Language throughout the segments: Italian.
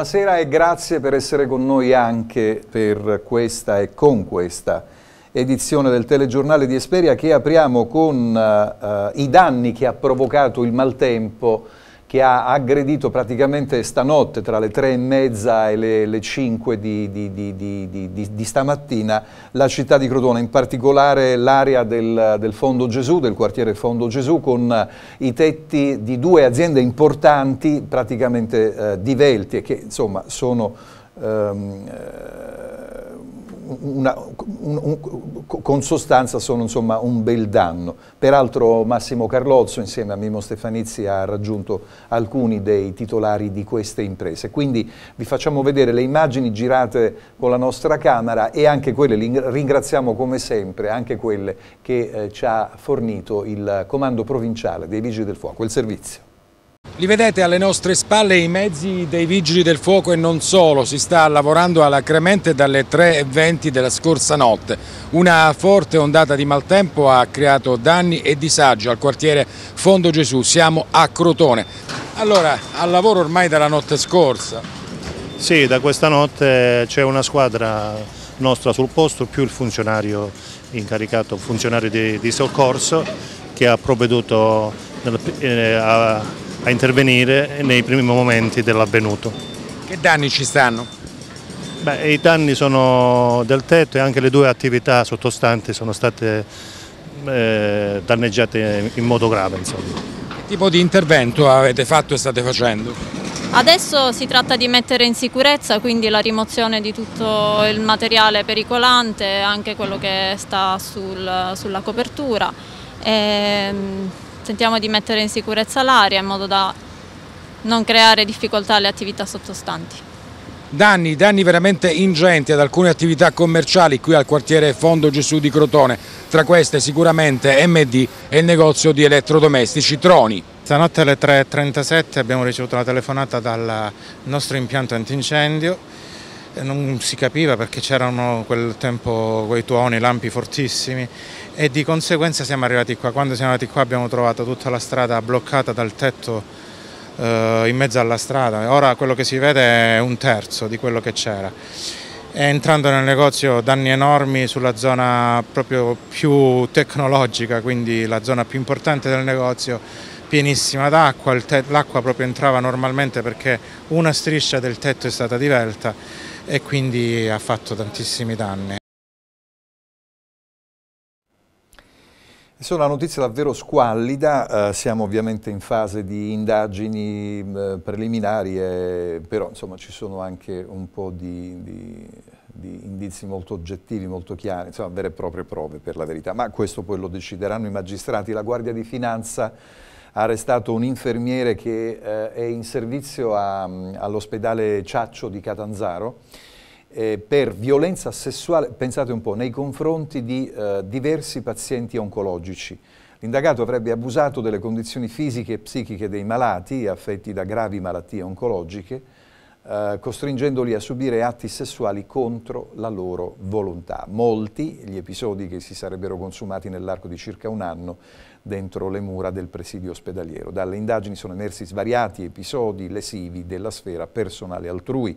Buonasera e grazie per essere con noi anche per questa e con questa edizione del telegiornale di Esperia che apriamo con uh, uh, i danni che ha provocato il maltempo che ha aggredito praticamente stanotte tra le tre e mezza e le, le 5 di, di, di, di, stamattina la città di Crotone, in particolare l'area del, del, Fondo Gesù, del quartiere Fondo Gesù, con i tetti di due aziende importanti praticamente eh, divelti e che insomma sono... Ehm, eh, una, un, un, con sostanza sono insomma, un bel danno. Peraltro Massimo Carlozzo insieme a Mimo Stefanizzi ha raggiunto alcuni dei titolari di queste imprese. Quindi vi facciamo vedere le immagini girate con la nostra camera e anche quelle, ringraziamo come sempre, anche quelle che eh, ci ha fornito il comando provinciale dei Vigili del Fuoco, il servizio. Li vedete alle nostre spalle i mezzi dei vigili del fuoco e non solo, si sta lavorando alacremente dalle 3.20 della scorsa notte. Una forte ondata di maltempo ha creato danni e disagio al quartiere Fondo Gesù, siamo a Crotone. Allora, al lavoro ormai dalla notte scorsa. Sì, da questa notte c'è una squadra nostra sul posto più il funzionario incaricato, funzionario di, di soccorso che ha provveduto nel, eh, a a intervenire nei primi momenti dell'avvenuto. Che danni ci stanno? Beh, I danni sono del tetto e anche le due attività sottostanti sono state eh, danneggiate in modo grave. Insomma. Che tipo di intervento avete fatto e state facendo? Adesso si tratta di mettere in sicurezza quindi la rimozione di tutto il materiale pericolante, anche quello che sta sul, sulla copertura. E, ehm, Tentiamo di mettere in sicurezza l'aria in modo da non creare difficoltà alle attività sottostanti. Danni, danni veramente ingenti ad alcune attività commerciali qui al quartiere Fondo Gesù di Crotone, tra queste sicuramente MD e il negozio di elettrodomestici Troni. Stanotte alle 3.37 abbiamo ricevuto la telefonata dal nostro impianto antincendio, non si capiva perché c'erano quel tempo quei tuoni, lampi fortissimi e di conseguenza siamo arrivati qua. Quando siamo arrivati qua abbiamo trovato tutta la strada bloccata dal tetto eh, in mezzo alla strada. Ora quello che si vede è un terzo di quello che c'era. Entrando nel negozio danni enormi sulla zona proprio più tecnologica, quindi la zona più importante del negozio, pienissima d'acqua, l'acqua proprio entrava normalmente perché una striscia del tetto è stata divelta e quindi ha fatto tantissimi danni. Adesso una notizia davvero squallida, eh, siamo ovviamente in fase di indagini mm, eh, preliminari, eh, però insomma, ci sono anche un po' di, di, di, indizi molto oggettivi, molto chiari, insomma vere e proprie prove per la verità, ma questo poi lo decideranno i magistrati. La Guardia di Finanza ha arrestato un infermiere che eh, è in servizio mm, all'ospedale Ciaccio di Catanzaro, eh, per violenza sessuale, pensate un po', nei confronti di eh, diversi pazienti oncologici. L'indagato avrebbe abusato delle condizioni fisiche e psichiche dei malati affetti da gravi malattie oncologiche, eh, costringendoli a subire atti sessuali contro la loro volontà. Molti gli episodi che si sarebbero consumati nell'arco di circa un anno dentro le mura del presidio ospedaliero. Dalle indagini sono emersi svariati episodi lesivi della sfera personale altrui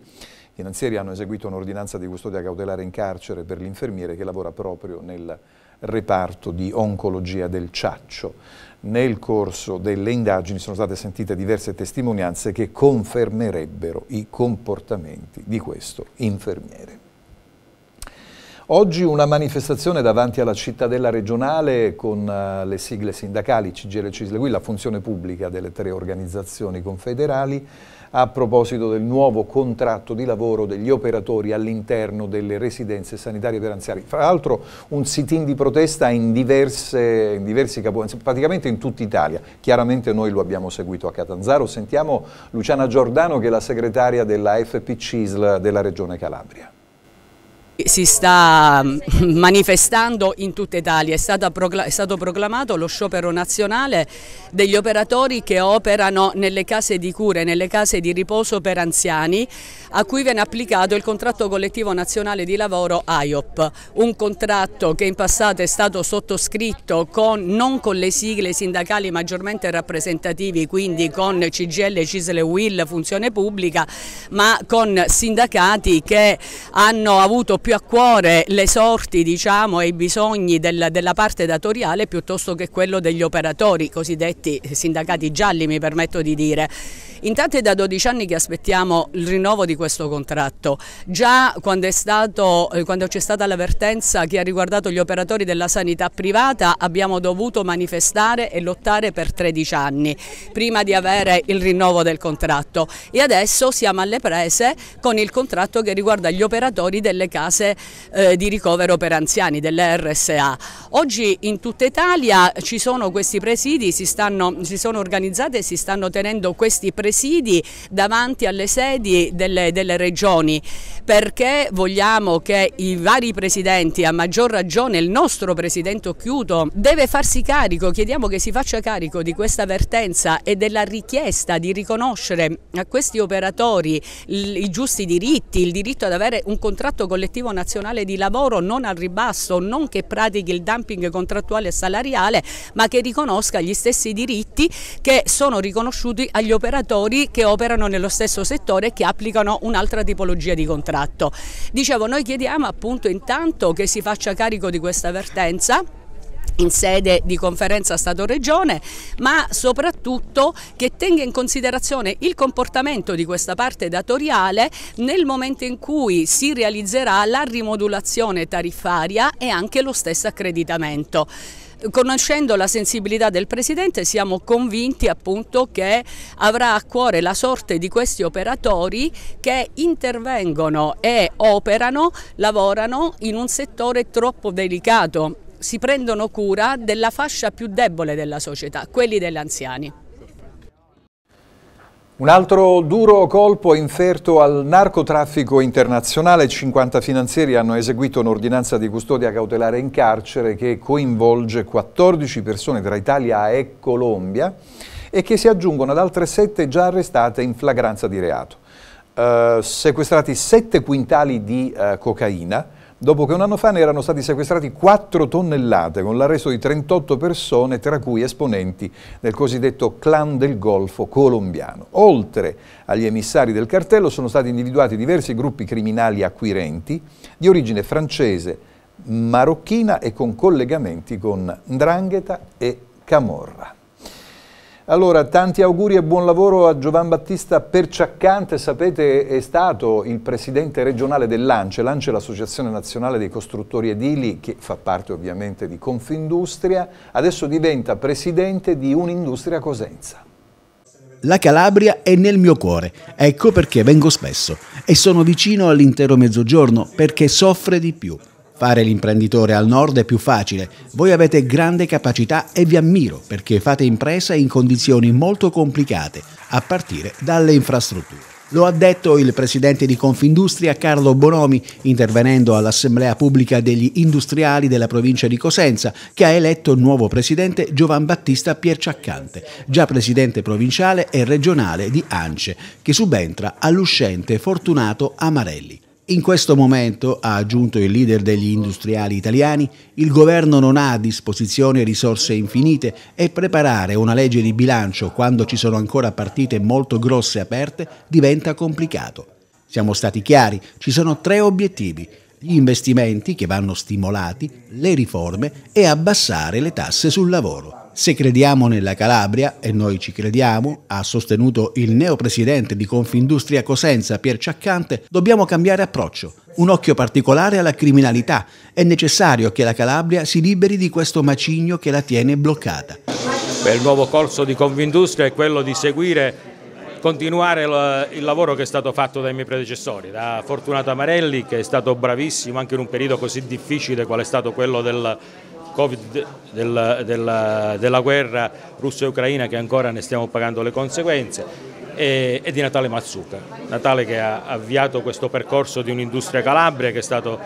finanzieri hanno eseguito un'ordinanza di custodia cautelare in carcere per l'infermiere che lavora proprio nel reparto di oncologia del Ciaccio. Nel corso delle indagini sono state sentite diverse testimonianze che confermerebbero i comportamenti di questo infermiere. Oggi una manifestazione davanti alla cittadella regionale con eh, le sigle sindacali CGL e CISLE, qui la funzione pubblica delle tre organizzazioni confederali, a proposito del nuovo contratto di lavoro degli operatori all'interno delle residenze sanitarie per anziani. Fra l'altro un sit-in di protesta in, diverse, in diversi capodanzi, praticamente in tutta Italia. Chiaramente noi lo abbiamo seguito a Catanzaro. Sentiamo Luciana Giordano che è la segretaria della FP CISL della Regione Calabria si sta mm, manifestando in tutta Italia. È stato, è stato proclamato lo sciopero nazionale degli operatori che operano nelle case di cure, nelle case di riposo per anziani, a cui viene applicato il contratto collettivo nazionale di lavoro AIOP, un contratto che in passato è stato sottoscritto con, non con le sigle sindacali maggiormente rappresentativi, quindi con CGL, CISL e WIL, funzione pubblica, ma con sindacati che hanno avuto più più a cuore le sorti diciamo, e i bisogni del, della parte datoriale piuttosto che quello degli operatori, cosiddetti sindacati gialli mi permetto di dire. Intanto è da 12 anni che aspettiamo il rinnovo di questo contratto. Già eh, quando c'è stata l'avvertenza che ha riguardato gli operatori della sanità privata abbiamo dovuto manifestare e lottare per 13 anni prima di avere il rinnovo del contratto e adesso siamo alle prese con il contratto che riguarda gli operatori delle case eh, di ricovero per anziani, delle RSA. Oggi in tutta Italia ci sono questi presidi, si, stanno, si sono organizzati e si stanno tenendo questi presidi presidi davanti alle sedi delle, delle regioni perché vogliamo che i vari presidenti, a maggior ragione il nostro presidente Occhiuto, deve farsi carico, chiediamo che si faccia carico di questa avvertenza e della richiesta di riconoscere a questi operatori i giusti diritti, il diritto ad avere un contratto collettivo nazionale di lavoro non al ribasso, non che pratichi il dumping contrattuale e salariale, ma che riconosca gli stessi diritti che sono riconosciuti agli operatori imprenditori che operano nello stesso settore e che applicano un'altra tipologia di contratto. Dicevo, noi chiediamo appunto intanto che si faccia carico di questa avvertenza in sede di conferenza Stato-Regione, ma soprattutto che tenga in considerazione il comportamento di questa parte datoriale nel momento in cui si realizzerà la rimodulazione tariffaria e anche lo stesso accreditamento. Conoscendo la sensibilità del Presidente siamo convinti appunto che avrà a cuore la sorte di questi operatori che intervengono e operano, lavorano in un settore troppo delicato si prendono cura della fascia più debole della società, quelli degli anziani. Un altro duro colpo inferto al narcotraffico internazionale. 50 finanzieri hanno eseguito un'ordinanza di custodia cautelare in carcere che coinvolge 14 persone tra Italia e Colombia e che si aggiungono ad altre 7 già arrestate in flagranza di reato. Eh, sequestrati 7 quintali di eh, cocaina, dopo che un anno fa ne erano stati sequestrati 4 tonnellate con l'arresto di 38 persone, tra cui esponenti del cosiddetto clan del Golfo colombiano. Oltre agli emissari del cartello sono stati individuati diversi gruppi criminali acquirenti di origine francese, marocchina e con collegamenti con Ndrangheta e Camorra. Allora, tanti auguri e buon lavoro a Giovan Battista Perciaccante, sapete è stato il presidente regionale dell'ANCE, l'ANCE è l'Associazione Nazionale dei Costruttori Edili che fa parte ovviamente di Confindustria, adesso diventa presidente di Unindustria Cosenza. La Calabria è nel mio cuore, ecco perché vengo spesso e sono vicino all'intero mezzogiorno perché soffre di più. Fare l'imprenditore al nord è più facile. Voi avete grande capacità e vi ammiro perché fate impresa in condizioni molto complicate, a partire dalle infrastrutture. Lo ha detto il presidente di Confindustria Carlo Bonomi intervenendo all'Assemblea pubblica degli industriali della provincia di Cosenza che ha eletto nuovo presidente Giovan Battista Pierciaccante, già presidente provinciale e regionale di ANCE, che subentra all'uscente Fortunato Amarelli. In questo momento, ha aggiunto il leader degli industriali italiani, il governo non ha a disposizione risorse infinite e preparare una legge di bilancio quando ci sono ancora partite molto grosse aperte diventa complicato. Siamo stati chiari, ci sono tre obiettivi, gli investimenti che vanno stimolati, le riforme e abbassare le tasse sul lavoro. Se crediamo nella Calabria, e noi ci crediamo, ha sostenuto il neopresidente di Confindustria Cosenza Pier Ciaccante, dobbiamo cambiare approccio. Un occhio particolare alla criminalità. È necessario che la Calabria si liberi di questo macigno che la tiene bloccata. il nuovo corso di Confindustria è quello di seguire continuare il lavoro che è stato fatto dai miei predecessori, da Fortunato Amarelli che è stato bravissimo anche in un periodo così difficile qual è stato quello del Covid della, della, della guerra russo-ucraina che ancora ne stiamo pagando le conseguenze e, di Natale Mazzucca, Natale che ha avviato questo percorso di un'industria calabria che è stato,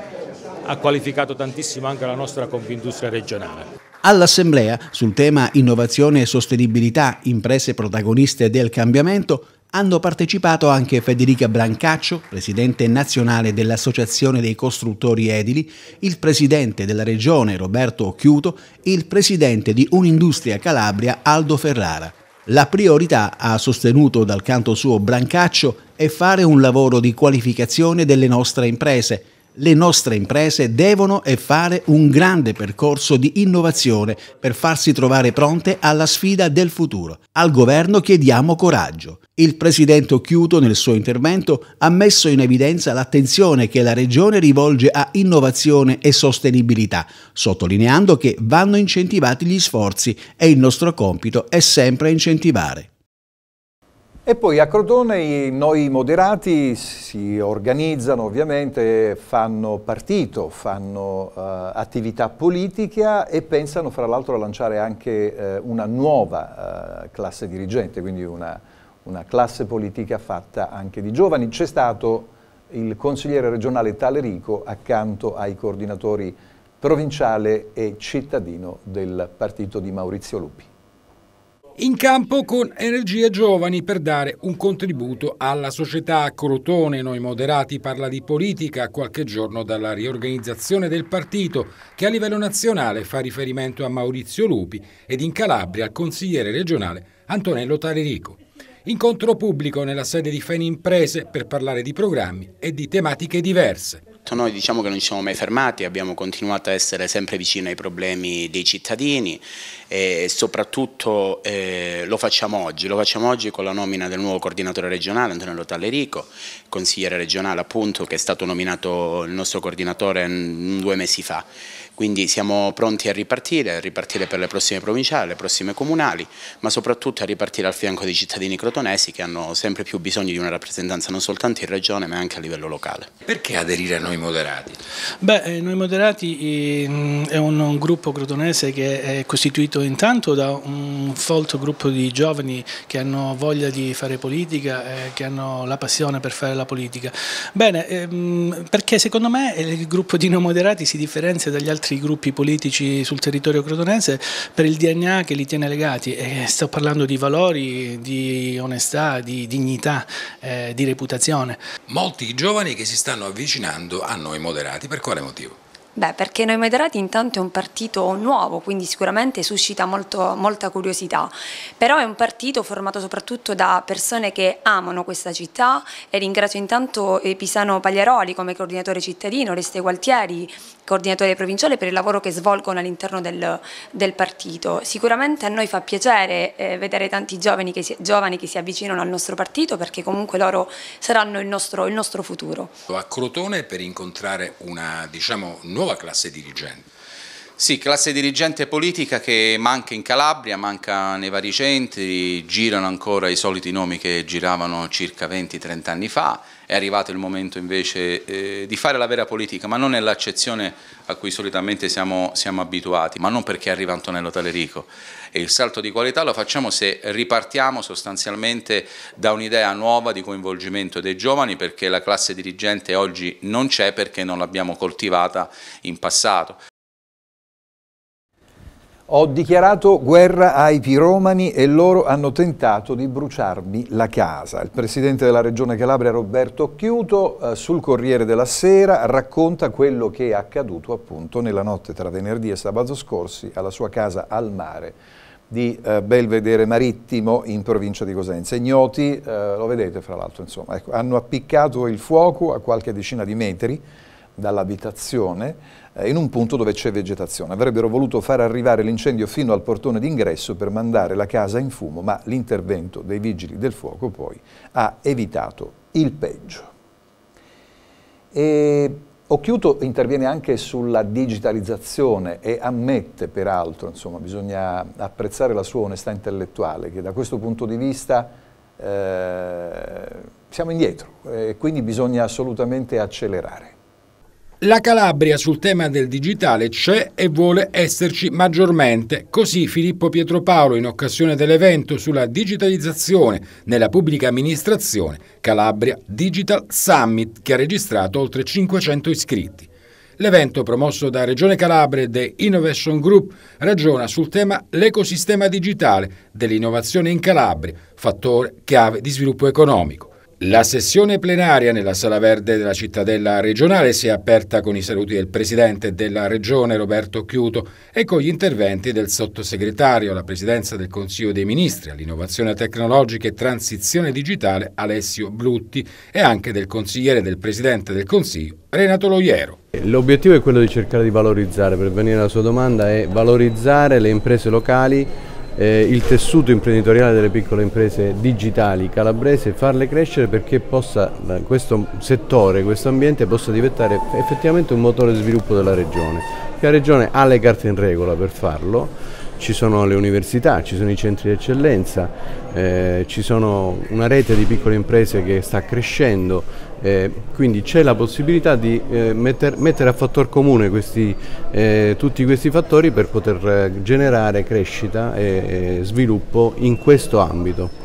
ha qualificato tantissimo anche la nostra compindustria regionale. All'Assemblea sul tema innovazione e sostenibilità, imprese protagoniste del cambiamento, hanno partecipato anche Federica Brancaccio, presidente nazionale dell'Associazione dei Costruttori Edili, il presidente della regione Roberto Occhiuto e il presidente di Unindustria Calabria Aldo Ferrara. La priorità, ha sostenuto dal canto suo Brancaccio, è fare un lavoro di qualificazione delle nostre imprese le nostre imprese devono e fare un grande percorso di innovazione per farsi trovare pronte alla sfida del futuro. Al governo chiediamo coraggio. Il presidente Occhiuto nel suo intervento ha messo in evidenza l'attenzione che la Regione rivolge a innovazione e sostenibilità, sottolineando che vanno incentivati gli sforzi e il nostro compito è sempre incentivare. E poi a Crotone noi moderati si organizzano ovviamente, fanno partito, fanno uh, attività politica e pensano fra l'altro a lanciare anche uh, una nuova uh, classe dirigente, quindi una, una, classe politica fatta anche di giovani. C'è stato il consigliere regionale Talerico accanto ai coordinatori provinciale e cittadino del partito di Maurizio Lupi in campo con Energie Giovani per dare un contributo alla società a Crotone. Noi moderati parla di politica qualche giorno dalla riorganizzazione del partito che a livello nazionale fa riferimento a Maurizio Lupi ed in Calabria al consigliere regionale Antonello Talerico. Incontro pubblico nella sede di Feni Imprese per parlare di programmi e di tematiche diverse progetto. Noi diciamo che non ci siamo mai fermati, abbiamo continuato a essere sempre vicini ai problemi dei cittadini e soprattutto eh, lo facciamo oggi, lo facciamo oggi con la nomina del nuovo coordinatore regionale Antonello Tallerico, consigliere regionale appunto che è stato nominato il nostro coordinatore due mesi fa. Quindi siamo pronti a ripartire, a ripartire per le prossime provinciali, le prossime comunali, ma soprattutto a ripartire al fianco dei cittadini crotonesi che hanno sempre più bisogno di una rappresentanza non soltanto in regione ma anche a livello locale. Perché aderire a noi? Noi Moderati? Beh, eh, Noi Moderati eh, è un, gruppo crotonese che è costituito intanto da un folto gruppo di giovani che hanno voglia di fare politica, eh, che hanno la passione per fare la politica. Bene, eh, perché secondo me il gruppo di Noi Moderati si differenzia dagli altri gruppi politici sul territorio crotonese per il DNA che li tiene legati. E sto parlando di valori, di onestà, di dignità, di reputazione. Molti giovani che si stanno avvicinando a Noi Moderati. Per quale motivo? Beh, perché Noi Moderati intanto è un partito nuovo, quindi sicuramente suscita molto, molta curiosità, però è un partito formato soprattutto da persone che amano questa città e ringrazio intanto eh, Pisano Pagliaroli come coordinatore cittadino, Oreste Gualtieri, coordinatore provinciale per il lavoro che svolgono all'interno del, del, partito. Sicuramente a noi fa piacere eh, vedere tanti giovani che, si, giovani che, si, avvicinano al nostro partito perché comunque loro saranno il nostro, il nostro futuro. A Crotone per incontrare una diciamo, nuova classe dirigente. Sì, classe dirigente politica che manca in Calabria, manca nei vari centri, girano ancora i soliti nomi che giravano circa 20-30 anni fa, è arrivato il momento invece eh, di fare la vera politica, ma non nell'accezione a cui solitamente siamo, siamo, abituati, ma non perché arriva Antonello Talerico. E il salto di qualità lo facciamo se ripartiamo sostanzialmente da un'idea nuova di coinvolgimento dei giovani, perché la classe dirigente oggi non c'è perché non l'abbiamo coltivata in passato. Ho dichiarato guerra ai piromani e loro hanno tentato di bruciarmi la casa. Il presidente della regione Calabria Roberto Chiuto eh, sul Corriere della Sera racconta quello che è accaduto appunto nella notte tra venerdì e sabato scorsi alla sua casa al mare di eh, Belvedere Marittimo in provincia di Cosenza. Ignoti, eh, lo vedete fra l'altro, ecco, hanno appiccato il fuoco a qualche decina di metri dall'abitazione eh, in un punto dove c'è vegetazione. Avrebbero voluto far arrivare l'incendio fino al portone d'ingresso per mandare la casa in fumo, ma l'intervento dei vigili del fuoco poi ha evitato il peggio. E Occhiuto interviene anche sulla digitalizzazione e ammette peraltro, insomma, bisogna apprezzare la sua onestà intellettuale, che da questo punto di vista eh, siamo indietro e quindi bisogna assolutamente accelerare. La Calabria sul tema del digitale c'è e vuole esserci maggiormente. Così Filippo Pietropaolo in occasione dell'evento sulla digitalizzazione nella pubblica amministrazione Calabria Digital Summit che ha registrato oltre 500 iscritti. L'evento promosso da Regione Calabria e The Innovation Group ragiona sul tema l'ecosistema digitale dell'innovazione in Calabria, fattore chiave di sviluppo economico. La sessione plenaria nella Sala Verde della cittadella regionale si è aperta con i saluti del Presidente della Regione Roberto Chiuto e con gli interventi del Sottosegretario alla Presidenza del Consiglio dei Ministri all'Innovazione Tecnologica e Transizione Digitale Alessio Blutti e anche del Consigliere del Presidente del Consiglio Renato Loiero. L'obiettivo è quello di cercare di valorizzare, per venire alla sua domanda, è valorizzare le imprese locali eh, il tessuto imprenditoriale delle piccole imprese digitali calabrese, e farle crescere perché possa, questo settore, questo ambiente possa diventare effettivamente un motore di sviluppo della regione. La regione ha le carte in regola per farlo, ci sono le università, ci sono i centri di eccellenza, eh, ci sono una rete di piccole imprese che sta crescendo, eh, quindi c'è la possibilità di eh, metter, mettere a fattor comune questi, eh, tutti questi fattori per poter eh, generare crescita e, e sviluppo in questo ambito.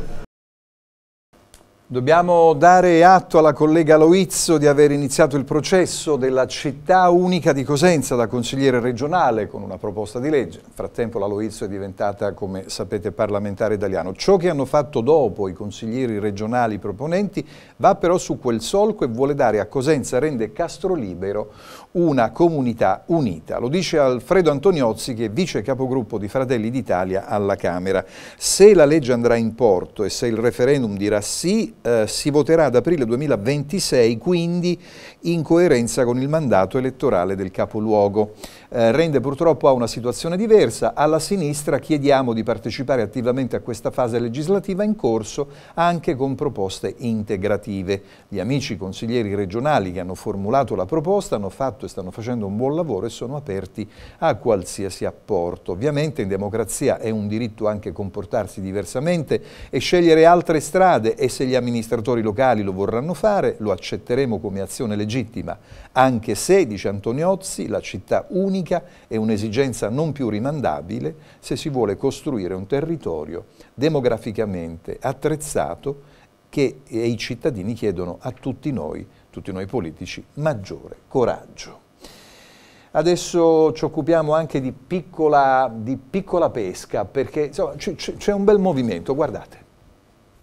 Dobbiamo dare atto alla collega Loizzo di aver iniziato il processo della città unica di Cosenza da consigliere regionale con una proposta di legge. Nel frattempo la Loizzo è diventata, come sapete, parlamentare italiano. Ciò che hanno fatto dopo i consiglieri regionali proponenti va però su quel solco e vuole dare a Cosenza, rende Castrolibero, una comunità unita. Lo dice Alfredo Antoniozzi che è vice capogruppo di Fratelli d'Italia alla Camera. Se la legge andrà in porto e se il referendum dirà sì, eh, si voterà ad aprile 2026, quindi in coerenza con il mandato elettorale del capoluogo. Eh, rende purtroppo a una situazione diversa. Alla sinistra chiediamo di partecipare attivamente a questa fase legislativa in corso anche con proposte integrative. Gli amici consiglieri regionali che hanno formulato la proposta hanno fatto e stanno facendo un buon lavoro e sono aperti a qualsiasi apporto. Ovviamente in democrazia è un diritto anche comportarsi diversamente e scegliere altre strade e se gli amministratori locali lo vorranno fare lo accetteremo come azione legittima, anche se, dice Antoniozzi, la città unica dinamica è un'esigenza non più rimandabile se si vuole costruire un territorio demograficamente attrezzato che i cittadini chiedono a tutti noi, tutti noi politici, maggiore coraggio. Adesso ci occupiamo anche di piccola, di piccola pesca, perché c'è un bel movimento, guardate.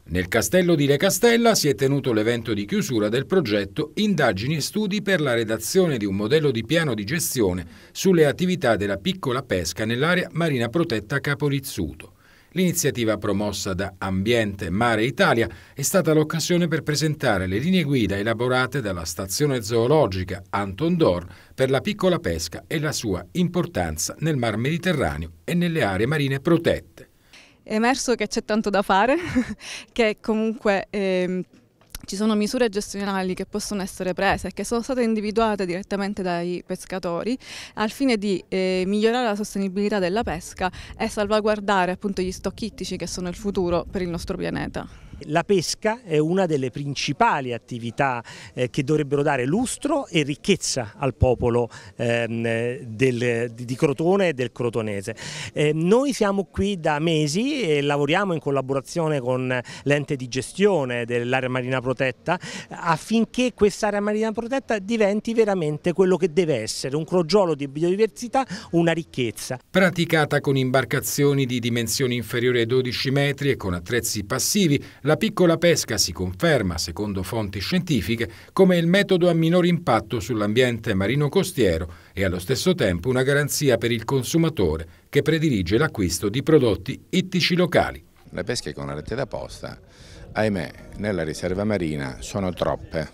Nel castello di Le Castella si è tenuto l'evento di chiusura del progetto Indagini e studi per la redazione di un modello di piano di gestione sulle attività della piccola pesca nell'area marina protetta Caporizzuto. L'iniziativa promossa da Ambiente Mare Italia è stata l'occasione per presentare le linee guida elaborate dalla stazione zoologica Anton Dor per la piccola pesca e la sua importanza nel Mar Mediterraneo e nelle aree marine protette è emerso che c'è tanto da fare, che comunque eh, ci sono misure gestionali che possono essere prese e che sono state individuate direttamente dai pescatori al fine di eh, migliorare la sostenibilità della pesca e salvaguardare appunto gli stock ittici che sono il futuro per il nostro pianeta. La pesca è una delle principali attività eh, che dovrebbero dare lustro e ricchezza al popolo ehm, del, di Crotone e del crotonese. Eh, noi siamo qui da mesi e lavoriamo in collaborazione con l'ente di gestione dell'area marina protetta affinché quest'area marina protetta diventi veramente quello che deve essere, un crogiolo di biodiversità, una ricchezza. Praticata con imbarcazioni di dimensioni inferiori ai 12 metri e con attrezzi passivi, la piccola pesca si conferma, secondo fonti scientifiche, come il metodo a minor impatto sull'ambiente marino costiero e allo stesso tempo una garanzia per il consumatore che predilige l'acquisto di prodotti ittici locali. Le pesche con la rete da posta, ahimè, nella riserva marina sono troppe,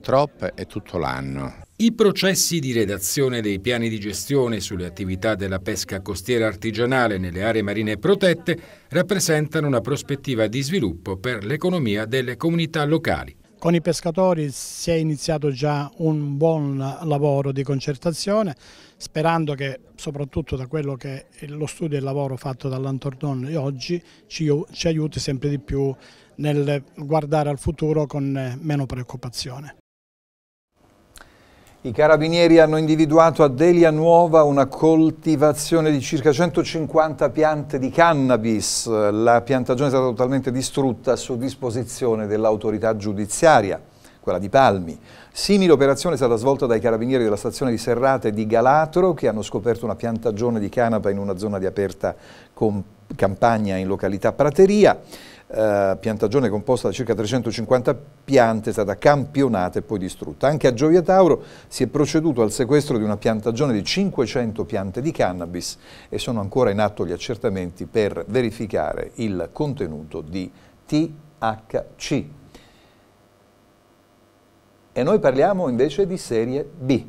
troppe e tutto l'anno. I processi di redazione dei piani di gestione sulle attività della pesca costiera artigianale nelle aree marine protette rappresentano una prospettiva di sviluppo per l'economia delle comunità locali. Con i pescatori si è iniziato già un buon lavoro di concertazione, sperando che soprattutto da quello che è lo studio e il lavoro fatto dall'Antornon oggi ci, ci aiuti sempre di più nel guardare al futuro con meno preoccupazione. I carabinieri hanno individuato a Delia Nuova una coltivazione di circa 150 piante di cannabis. La piantagione è stata totalmente distrutta su disposizione dell'autorità giudiziaria, quella di Palmi. Simile operazione è stata svolta dai carabinieri della stazione di Serrate di Galatro che hanno scoperto una piantagione di canapa in una zona di aperta campagna in località Prateria eh, piantagione composta da circa 350 piante è stata campionata e poi distrutta. Anche a Gioia Tauro si è proceduto al sequestro di una piantagione di 500 piante di cannabis e sono ancora in atto gli accertamenti per verificare il contenuto di THC. E noi parliamo invece di serie B.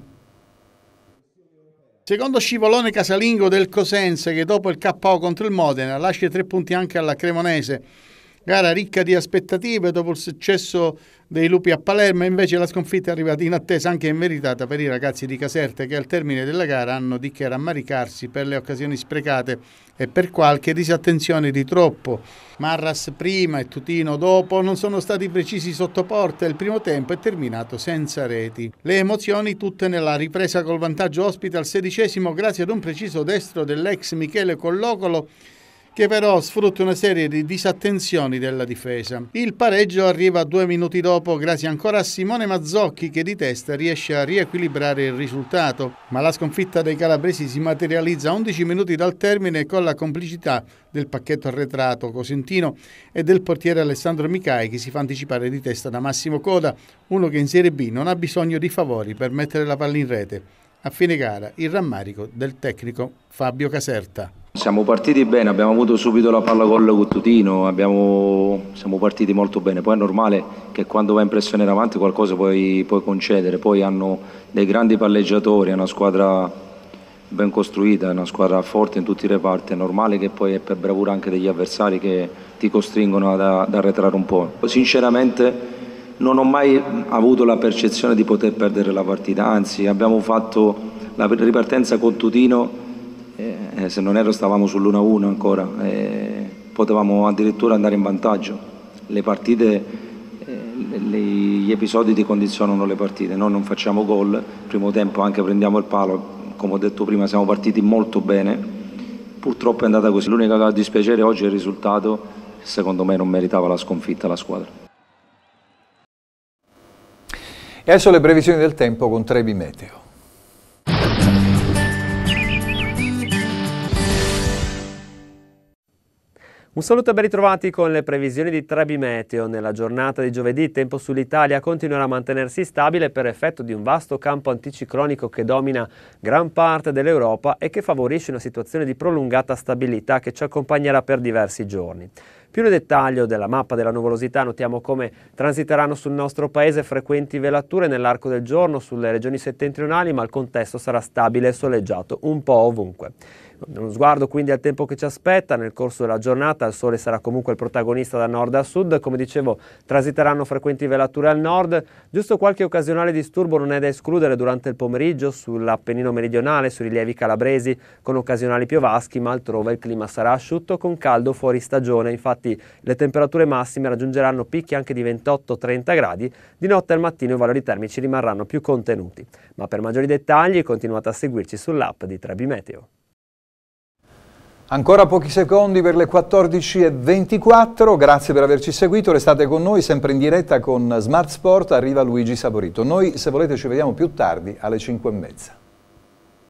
Secondo scivolone casalingo del Cosenza che dopo il KO contro il Modena lascia tre punti anche alla Cremonese Gara ricca di aspettative dopo il successo dei lupi a Palermo, invece la sconfitta è arrivata in attesa anche meritata per i ragazzi di Caserta che al termine della gara hanno di che rammaricarsi per le occasioni sprecate e per qualche disattenzione di troppo. Marras prima e Tutino dopo non sono stati precisi sotto porta e il primo tempo è terminato senza reti. Le emozioni tutte nella ripresa col vantaggio ospite al sedicesimo grazie ad un preciso destro dell'ex Michele Collocolo che però sfrutta una serie di disattenzioni della difesa. Il pareggio arriva due minuti dopo grazie ancora a Simone Mazzocchi che di testa riesce a riequilibrare il risultato, ma la sconfitta dei calabresi si materializza 11 minuti dal termine con la complicità del pacchetto arretrato Cosentino e del portiere Alessandro Micai che si fa anticipare di testa da Massimo Coda, uno che in Serie B non ha bisogno di favori per mettere la palla in rete. A fine gara il rammarico del tecnico Fabio Caserta. Siamo partiti bene, abbiamo avuto subito la palla gol con Tutino, abbiamo, siamo partiti molto bene, poi è normale che quando vai in pressione in avanti qualcosa puoi, puoi concedere, poi hanno dei grandi palleggiatori, è una squadra ben costruita, è una squadra forte in tutti i reparti, è normale che poi è per bravura anche degli avversari che ti costringono ad, ad arretrare un po'. Sinceramente non ho mai avuto la percezione di poter perdere la partita, anzi abbiamo fatto la ripartenza con Tutino eh, se non ero stavamo sull'1-1 ancora, eh, potevamo addirittura andare in vantaggio. Le partite, eh, le, gli episodi ti condizionano le partite, noi non facciamo gol, primo tempo anche prendiamo il palo, come ho detto prima siamo partiti molto bene, purtroppo è andata così. L'unica cosa dispiacere oggi è il risultato, secondo me non meritava la sconfitta la squadra. E adesso le previsioni del tempo con Trebi Meteo. Un saluto e ben ritrovati con le previsioni di Trebi Meteo. Nella giornata di giovedì il tempo sull'Italia continuerà a mantenersi stabile per effetto di un vasto campo anticiclonico che domina gran parte dell'Europa e che favorisce una situazione di prolungata stabilità che ci accompagnerà per diversi giorni. Più nel dettaglio della mappa della nuvolosità notiamo come transiteranno sul nostro paese frequenti velature nell'arco del giorno sulle regioni settentrionali, ma il contesto sarà stabile e soleggiato un po' ovunque. Uno sguardo quindi al tempo che ci aspetta, nel corso della giornata il sole sarà comunque il protagonista da nord a sud, come dicevo transiteranno frequenti velature al nord, giusto qualche occasionale disturbo non è da escludere durante il pomeriggio sull'Appennino meridionale, sui rilievi calabresi, con occasionali piovaschi, ma altrove il clima sarà asciutto con caldo fuori stagione, infatti infatti le temperature massime raggiungeranno picchi anche di 28-30 gradi, di notte al mattino i valori termici rimarranno più contenuti. Ma per maggiori dettagli continuate a seguirci sull'app di Trebi Meteo. Ancora pochi secondi per le 14.24, grazie per averci seguito, restate con noi sempre in diretta con Smart Sport, arriva Luigi Saporito. Noi se volete ci vediamo più tardi alle 5.30.